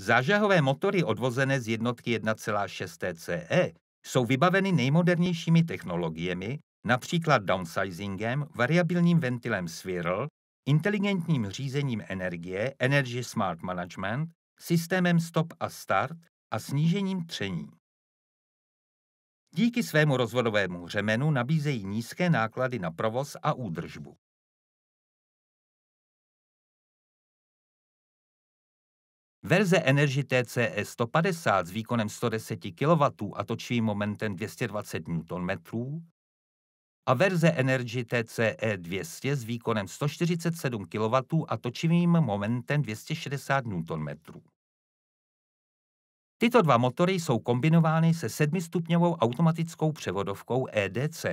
Zážahové motory odvozené z jednotky 1,6 CE e jsou vybaveny nejmodernějšími technologiemi, například downsizingem, variabilním ventilem Swirl, inteligentním řízením energie, Energy Smart Management, systémem stop a start a snížením tření. Díky svému rozvodovému řemenu nabízejí nízké náklady na provoz a údržbu. Verze Energy TCE 150 s výkonem 110 kW e a točivým momentem 220 Nm a verze Energy TCE 200 s výkonem 147 kW a točivým momentem 260 Nm. Tyto dva motory jsou kombinovány se sedmistupňovou automatickou převodovkou EDC.